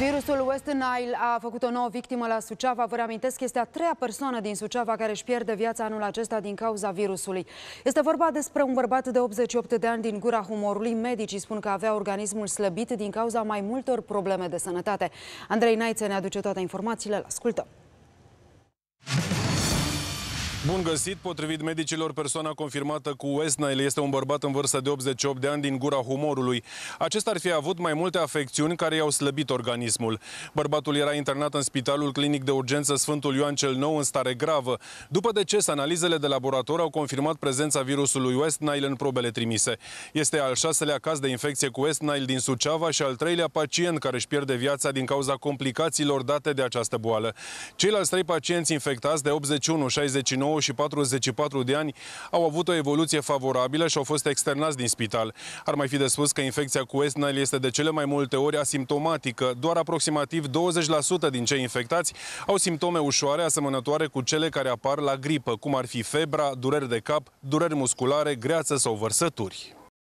Virusul West Nile a făcut o nouă victimă la Suceava. Vă reamintesc, este a treia persoană din Suceava care își pierde viața anul acesta din cauza virusului. Este vorba despre un bărbat de 88 de ani din gura humorului. Medicii spun că avea organismul slăbit din cauza mai multor probleme de sănătate. Andrei Naiță ne aduce toate informațiile. L-ascultăm! Bun găsit! Potrivit medicilor, persoana confirmată cu West Nile este un bărbat în vârstă de 88 de ani din gura humorului. Acesta ar fi avut mai multe afecțiuni care i-au slăbit organismul. Bărbatul era internat în Spitalul Clinic de Urgență Sfântul Ioan cel Nou în stare gravă. După deces, analizele de laborator au confirmat prezența virusului West Nile în probele trimise. Este al șaselea caz de infecție cu West Nile din Suceava și al treilea pacient care își pierde viața din cauza complicațiilor date de această boală. Ceilalți trei pacienți infectați de 81, 69 39 și 44 de ani au avut o evoluție favorabilă și au fost externați din spital. Ar mai fi de spus că infecția cu West Nile este de cele mai multe ori asimptomatică. Doar aproximativ 20% din cei infectați au simptome ușoare asemănătoare cu cele care apar la gripă, cum ar fi febra, dureri de cap, dureri musculare, greață sau vărsături.